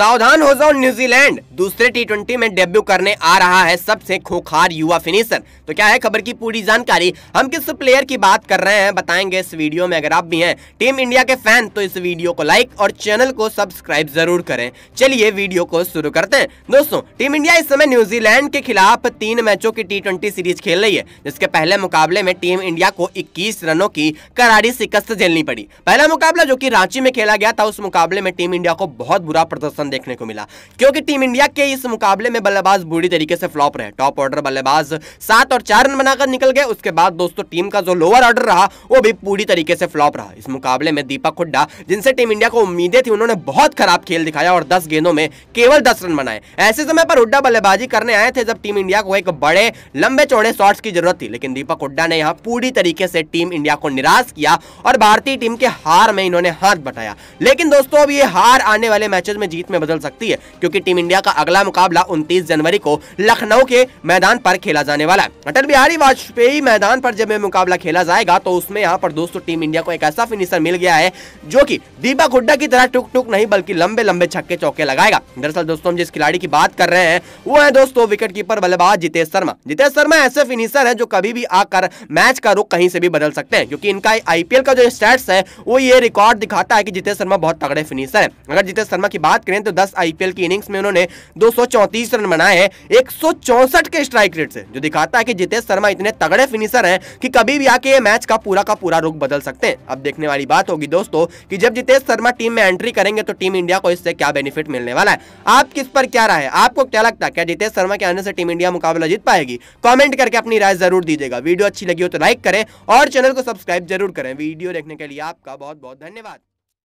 सावधान हो जाओ न्यूजीलैंड दूसरे टी में डेब्यू करने आ रहा है सबसे खोखार युवा फिनिशर तो क्या है खबर की पूरी जानकारी हम किस प्लेयर की बात कर रहे हैं बताएंगे इस वीडियो में अगर आप भी हैं टीम इंडिया के फैन तो इस वीडियो को लाइक और चैनल को सब्सक्राइब जरूर करें चलिए वीडियो को शुरू करते हैं दोस्तों टीम इंडिया इस समय न्यूजीलैंड के खिलाफ तीन मैचों की टी सीरीज खेल रही है जिसके पहले मुकाबले में टीम इंडिया को इक्कीस रनों की करारी शिकस्त झेलनी पड़ी पहला मुकाबला जो की रांची में खेला गया था उस मुकाबले में टीम इंडिया को बहुत बुरा प्रदर्शन देखने को मिला क्योंकि टीम इंडिया के इस मुकाबले में बल्लेबाज बुरी तरीके से फ्लॉप रहे टॉप ऑर्डर बल्लेबाज सात और चार रन बनाकर निकल गए उसके बाद दोस्तों टीम का जो लोअर ऑर्डर रहा वो भी पूरी तरीके से फ्लॉप रहा इस मुकाबले में दीपक हुड्डा जिनसे टीम इंडिया को उम्मीदें थी उन्होंने बहुत खराब खेल दिखाया और दस गेंदों में केवल दस रन बनाए ऐसे समय पर हुड्डा बल्लेबाजी करने आए थे जब टीम इंडिया को एक बड़े लंबे चौड़े शॉट्स की जरूरत थी लेकिन दीपक हुड्डा ने यहाँ पूरी तरीके से टीम इंडिया को निराश किया और भारतीय टीम के हार में इन्होंने हाथ बताया लेकिन दोस्तों अब ये हार आने वाले मैचेस में जीत में में बदल सकती है क्योंकि टीम इंडिया का अगला मुकाबला उनतीस जनवरी को लखनऊ के मैदान पर खेला जाने वाला है अटल बिहारी वाजपेयी मैदान पर जब यह मुकाबला खेला जाएगा तो उसमें यहाँ पर दोस्तों टीम इंडिया को एक ऐसा फिनिशर मिल गया है जो की दीपक हुड्डा की तरह टुक टुक नहीं बल्कि लंबे लंबे छक्के चौके लगाएगा दरअसल दोस्तों हम जिस खिलाड़ी की बात कर रहे हैं वो है दोस्तों विकेट कीपर बल्लेबाज जितेश शर्मा जितेश शर्मा ऐसे फिनिशर है जो कभी भी आकर मैच का रुख कहीं से भी बदल सकते हैं क्योंकि इनका आईपीएल का जो स्टैट्स है वो ये रिकॉर्ड दिखाता है कि जितेश शर्मा बहुत तगड़े फिनिशर है अगर जितेश शर्मा की बात करें करें तो दस आईपीएल की इनिंग्स में उन्होंने दो रन बनाए हैं एक के स्ट्राइक रेट से जो दिखाता है कि जितेश शर्मा इतने तगड़े फिनिशर हैं कि कभी भी आके ये मैच का पूरा का पूरा रुख बदल सकते हैं अब देखने वाली बात होगी दोस्तों कि जब जितेश शर्मा टीम में एंट्री करेंगे तो टीम इंडिया को इससे क्या बेनिफिट मिलने वाला है आप किस पर क्या राय है आपको क्या लगता है क्या जितेश शर्मा के आने से टीम इंडिया मुकाबला जीत पाएगी कॉमेंट करके अपनी राय जरूर दीजिएगा वीडियो अच्छी लगी हो तो लाइक करें और चैनल को सब्सक्राइब जरूर करें वीडियो देखने के लिए आपका बहुत बहुत धन्यवाद